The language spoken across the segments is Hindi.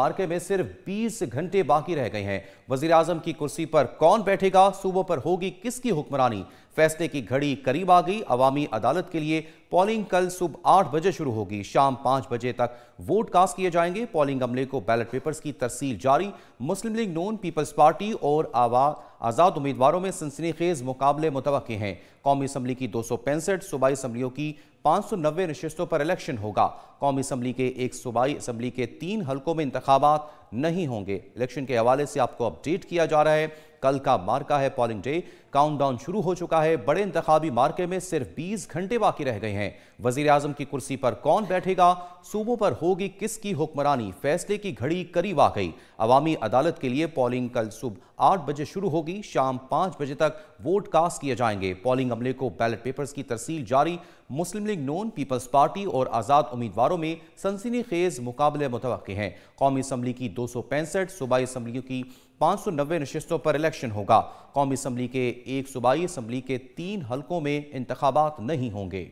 वार्के में सिर्फ 20 घंटे बाकी रह गए हैं वजीर आजम की कुर्सी पर कौन बैठेगा सूबों पर होगी किसकी हुक्मरानी फैसले की घड़ी करीब आ गई अवामी अदालत के लिए पोलिंग कल सुबह आठ बजे शुरू होगी शाम पांच बजे तक वोट कास्ट किए जाएंगे पोलिंग अमले को बैलेट पेपर्स की तरसील जारी Muslim League Noon Peoples Party और आज़ाद उम्मीदवारों में सनसनीखेज मुकाबले मुतव हैं कौमी असम्बली की दो सौ पैंसठ सूबाई असम्बलियों की पांच सौ नब्बे नशस्तों पर इलेक्शन होगा कौमी असम्बली के एक सूबाई असम्बली के तीन हल्कों में इंतबात नहीं होंगे इलेक्शन के हवाले से आपको अपडेट किया जा रहा है कल का मार्का है पोलिंग डे काउंटडाउन शुरू हो चुका है बड़े इंतबी मार्के में सिर्फ 20 घंटे बाकी रह गए हैं वजीर आजम की कुर्सी पर कौन बैठेगा सूबों पर होगी किसकी हुक्मरानी फैसले की घड़ी करीब आ गई अवामी अदालत के लिए पोलिंग कल सुबह आठ बजे शुरू होगी शाम पाँच बजे तक वोट कास्ट किए जाएंगे पोलिंग अमले को बैलेट पेपर्स की तरसील जारी Muslim League Noon Peoples Party और आज़ाद उम्मीदवारों में सनसनी खेज मुकाबले मुतव हैं कौमी असम्बली की दो सौ पैंसठ सूबाई असम्बलियों की पाँच सौ नब्बे नशस्तों पर इलेक्शन होगा कौमी असम्बली के एक सूबाई असम्बली के तीन हलकों में इंतबात नहीं होंगे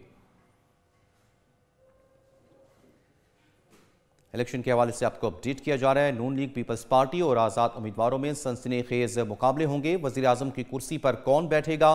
इलेक्शन के हवाले से आपको अपडेट किया जा रहा है नून लीग पीपल्स पार्टी और आज़ाद उम्मीदवारों में सनसनी खेज मुकाबले होंगे वजी आजम की कुर्सी पर कौन बैठेगा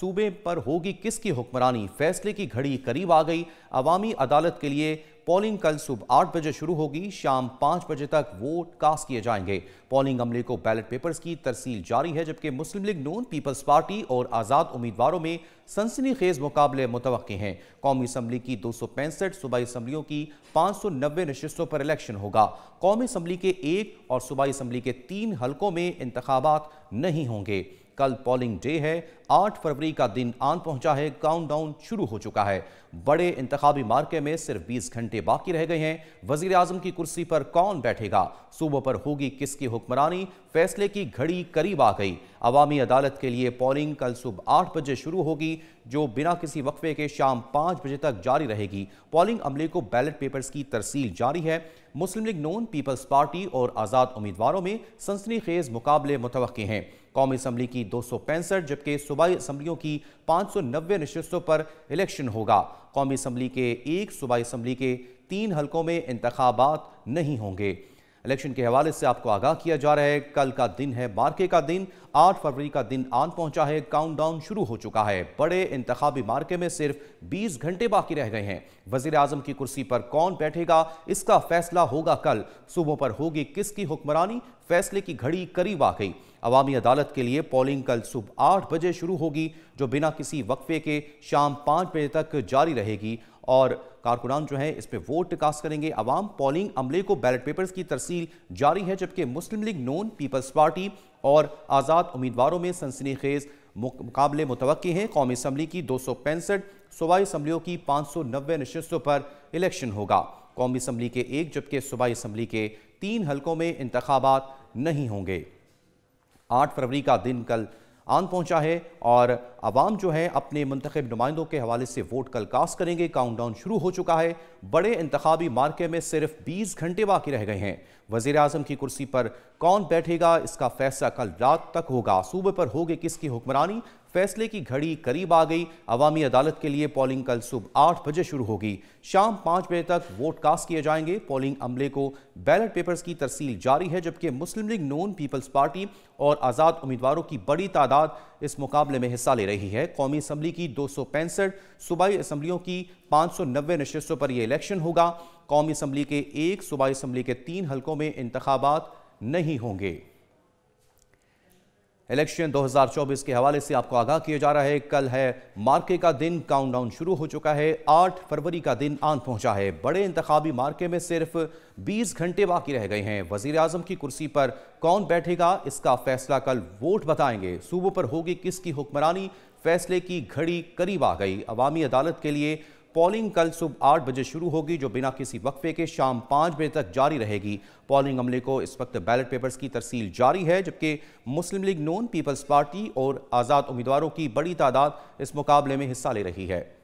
सूबे पर होगी किसकी हुक्मरानी फैसले की घड़ी करीब आ गई अवामी अदालत के लिए पोलिंग कल सुबह आठ बजे शुरू होगी शाम पाँच बजे तक वोट कास्ट किए जाएंगे पोलिंग अमले को बैलेट पेपर्स की तरसील जारी है जबकि Muslim League Noon Peoples Party और आज़ाद उम्मीदवारों में सनसनी खेज मुकाबले मुतव हैं कौमी असम्बली की दो सौ पैंसठ सूबाई असम्बलियों की पाँच सौ नब्बे नशस्तों पर इलेक्शन होगा कौमी असम्बली के एक और सूबाई असम्बली के तीन हलकों में इंतबात नहीं होंगे कल पोलिंग डे है 8 फरवरी का दिन आन पहुंचा है काउंटडाउन शुरू हो चुका है बड़े इंतबी मार्के में सिर्फ 20 घंटे बाकी रह गए हैं वजीर अजम की कुर्सी पर कौन बैठेगा सूबों पर होगी किसकी हुक्मरानी फैसले की घड़ी करीब आ गई अवामी अदालत के लिए पोलिंग कल सुबह आठ बजे शुरू होगी जो बिना किसी वक्फे के शाम पाँच बजे तक जारी रहेगी पोलिंग अमले को बैलेट पेपर्स की तरसील जारी है Muslim League Noon Peoples Party और आज़ाद उम्मीदवारों में सनसनी खेज मुकाबले मुतवे हैं कौमी असम्बली की दो जबकि सूबाई असम्बलियों की पाँच सौ नब्बे नशस्तों पर इलेक्शन होगा कौमी असम्बली के एक सूबाई असम्बली के तीन हलकों में इंतबात नहीं होंगे इलेक्शन के हवाले से आपको आगाह किया जा रहा है कल का दिन है मार्के का दिन 8 फरवरी का दिन आन पहुंचा है काउंटडाउन शुरू हो चुका है बड़े इंतबी मार्के में सिर्फ 20 घंटे बाकी रह गए हैं वजीर आजम की कुर्सी पर कौन बैठेगा इसका फैसला होगा कल सुबह पर होगी किसकी हुक्मरानी फैसले की घड़ी करीब आ गई अवामी अदालत के लिए पोलिंग कल सुबह आठ बजे शुरू होगी जो बिना किसी वक्फे के शाम पाँच बजे तक जारी रहेगी और कारकुनान जो है इस पर वोट कास्ट करेंगे अवाम पोलिंग अमले को बैलेट पेपर्स की तरसील जारी है जबकि Muslim League Noon Peoples Party और आज़ाद उम्मीदवारों में सनसनी खेज मुकाबले मुतव हैं कौमी असम्बली की दो सौ पैंसठ सूबाई असम्बलियों की पाँच सौ नब्बे नशस्तों पर इलेक्शन होगा कौमी असम्बली के एक जबकि सूबाई असम्बली के तीन हल्कों में इंतबात नहीं होंगे आठ फरवरी का दिन कल आन पहुंचा है और आवाम जो है अपने मंतखब नुमाइंदों के हवाले से वोट कल कास्ट करेंगे काउंट डाउन शुरू हो चुका है बड़े इंतबी मार्के में सिर्फ बीस घंटे बाकी रह गए हैं वज़ी अजम की कुर्सी पर कौन बैठेगा इसका फैसला कल रात तक होगा सूबे पर होगी किसकी हुक्मरानी फैसले की घड़ी करीब आ गई अवामी अदालत के लिए पोलिंग कल सुबह आठ बजे शुरू होगी शाम पाँच बजे तक वोट कास्ट किए जाएंगे पोलिंग अमले को बैलेट पेपर्स की तरसील जारी है जबकि Muslim League Noon Peoples Party और आज़ाद उम्मीदवारों की बड़ी तादाद इस मुकाबले में हिस्सा ले रही रही है कौमी असम्बली की दो सौ पैंसठ सूबाई असम्बलियों की पाँच सौ नब्बे नशस्तों पर यह इलेक्शन होगा कौमी असम्बली के एक सूबाई असम्बली के तीन हल्कों में इंतबात नहीं होंगे इलेक्शन 2024 के हवाले से आपको आगाह किया जा रहा है कल है मार्के का दिन काउंटडाउन शुरू हो चुका है 8 फरवरी का दिन आन पहुंचा है बड़े इंतबी मार्के में सिर्फ 20 घंटे बाकी रह गए हैं वजीर आजम की कुर्सी पर कौन बैठेगा इसका फैसला कल वोट बताएंगे सूबों पर होगी किसकी हुक्मरानी फैसले की घड़ी करीब आ गई अवामी अदालत के लिए पोलिंग कल सुबह आठ बजे शुरू होगी जो बिना किसी वक्फे के शाम पाँच बजे तक जारी रहेगी पोलिंग अमले को इस वक्त बैलेट पेपर्स की तरसील जारी है जबकि Muslim League Noon Peoples Party और आज़ाद उम्मीदवारों की बड़ी तादाद इस मुकाबले में हिस्सा ले रही है